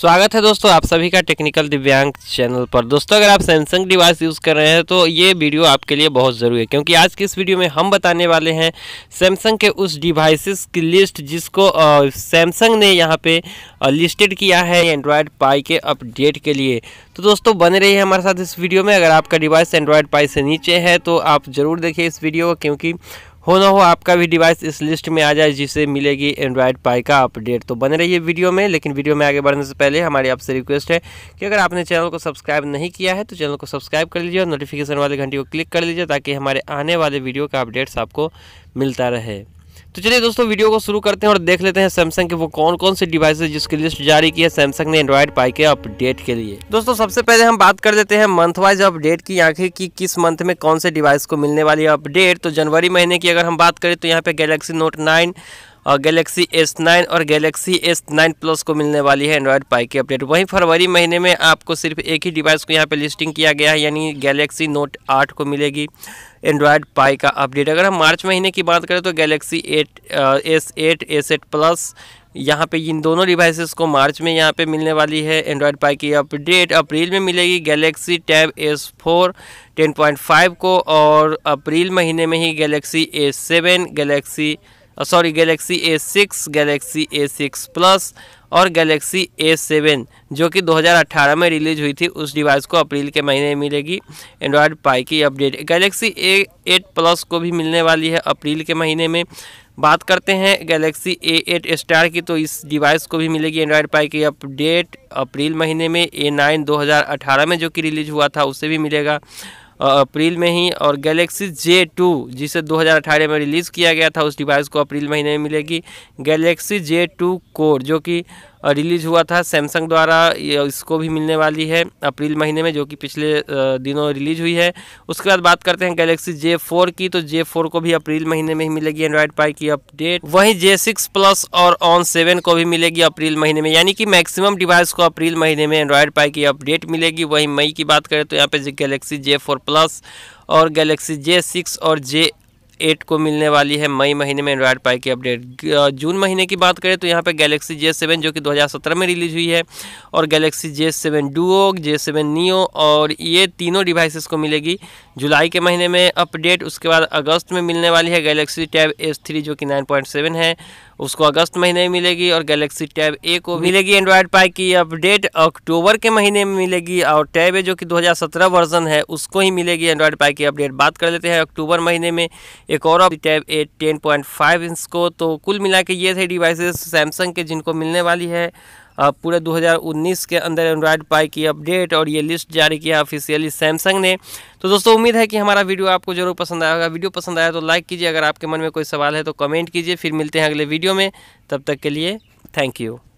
स्वागत है दोस्तों आप सभी का टेक्निकल दिव्यांग चैनल पर दोस्तों अगर आप सैमसंग डिवाइस यूज़ कर रहे हैं तो ये वीडियो आपके लिए बहुत ज़रूरी है क्योंकि आज की इस वीडियो में हम बताने वाले हैं सैमसंग के उस डिवाइसेस की लिस्ट जिसको सैमसंग ने यहाँ पे लिस्टेड किया है एंड्रॉयड पाई के अपडेट के लिए तो दोस्तों बने रही है हमारे साथ इस वीडियो में अगर आपका डिवाइस एंड्रॉयड पाई से नीचे है तो आप ज़रूर देखिए इस वीडियो क्योंकि हो ना हो आपका भी डिवाइस इस लिस्ट में आ जाए जिसे मिलेगी एंड्रॉयड पाई का अपडेट तो बने रहिए वीडियो में लेकिन वीडियो में आगे बढ़ने से पहले हमारी आपसे रिक्वेस्ट है कि अगर आपने चैनल को सब्सक्राइब नहीं किया है तो चैनल को सब्सक्राइब कर लीजिए और नोटिफिकेशन वाले घंटी को क्लिक कर लीजिए ताकि हमारे आने वाले वीडियो का अपडेट्स आपको मिलता रहे तो चलिए दोस्तों वीडियो को शुरू करते हैं और देख लेते हैं सैमसंग के वो कौन कौन से डिवाइसेज जिसकी लिस्ट जारी की है सैमसंग ने एंड्रॉयड पाई के अपडेट के लिए दोस्तों सबसे पहले हम बात कर देते हैं मंथ वाइज अपडेट की आखिर की किस मंथ में कौन से डिवाइस को मिलने वाली है अपडेट तो जनवरी महीने की अगर हम बात करें तो यहाँ पे गैलेक्सी नोट नाइन और गैलेक्सी एस नाइन और गैलेक्सी एस नाइन प्लस को मिलने वाली है एंड्रॉयड पाई की अपडेट वहीं फरवरी महीने में आपको सिर्फ एक ही डिवाइस को यहाँ पे लिस्टिंग किया गया है यानी गैलेक्सी नोट आठ को मिलेगी एंड्रॉयड पाई का अपडेट अगर हम मार्च महीने की बात करें तो Galaxy eight S eight S eight plus यहाँ पे इन दोनों डिवाइसेस को मार्च में यहाँ पे मिलने वाली है एंड्रॉयड पाई की अपडेट अप्रैल में मिलेगी Galaxy Tab S four ten point five को और अप्रैल महीने में ही Galaxy S seven Galaxy sorry Galaxy A six Galaxy A six plus और गैलेक्सी ए सेवन जो कि 2018 में रिलीज हुई थी उस डिवाइस को अप्रैल के महीने में मिलेगी एंड्रॉयड पाई की update Galaxy A eight plus को भी मिलने वाली है अप्रैल के महीने में बात करते हैं गैलेक्सी ए एट स्टार की तो इस डिवाइस को भी मिलेगी एंड्रॉयड पाई की अपडेट अप्रैल महीने में ए नाइन दो में जो कि रिलीज हुआ था उसे भी मिलेगा अप्रैल में ही और गैलेक्सी जे टू जिसे 2018 में रिलीज़ किया गया था उस डिवाइस को अप्रैल महीने में मिलेगी गैलेक्सी जे टू कोर जो कि रिलीज़ हुआ था सैमसंग द्वारा इसको भी मिलने वाली है अप्रैल महीने में जो कि पिछले दिनों रिलीज़ हुई है उसके बाद बात करते हैं गैलेक्सी जे फोर की तो जे फोर को भी अप्रैल महीने में ही मिलेगी एंड्रॉयड पाई की अपडेट वहीं जे सिक्स प्लस और ऑन सेवन को भी मिलेगी अप्रैल महीने में यानी कि मैक्सिमम डिवाइस को अप्रैल महीने में एंड्रॉयड पाई की अपडेट मिलेगी वहीं मई की बात करें तो यहाँ पे गैलेक्सी जे फोर प्लस और गैलेक्सी जे सिक्स और जे एट को मिलने वाली है मई महीने में एंड्रॉयड पाई की अपडेट जून महीने की बात करें तो यहाँ पे गैलेक्सी जे सेवन जो कि 2017 में रिलीज हुई है और Galaxy J seven Duo J seven Neo और ये तीनों डिवाइसेस को मिलेगी जुलाई के महीने में अपडेट उसके बाद अगस्त में मिलने वाली है गैलेक्सी टैब एस थ्री जो कि नाइन पॉइंट सेवन है उसको अगस्त महीने में मिलेगी और गैलेक्सी टैब ए को मिलेगी एंड्रॉयड पाई की अपडेट अक्टूबर के महीने में मिलेगी और टैब ए जो कि 2017 वर्जन है उसको ही मिलेगी एंड्रॉयड पाई की अपडेट बात कर लेते हैं अक्टूबर महीने में एक और Tab A ten point five inch को तो कुल मिला के ये थे डिवाइसेस सैमसंग के जिनको मिलने वाली है पूरे 2019 के अंदर एंड्रॉयड पाई की अपडेट और ये लिस्ट जारी किया ऑफिशियली सैमसंग ने तो दोस्तों उम्मीद है कि हमारा वीडियो आपको जरूर पसंद आया होगा वीडियो पसंद आया तो लाइक कीजिए अगर आपके मन में कोई सवाल है तो कमेंट कीजिए फिर मिलते हैं अगले वीडियो में तब तक के लिए थैंक यू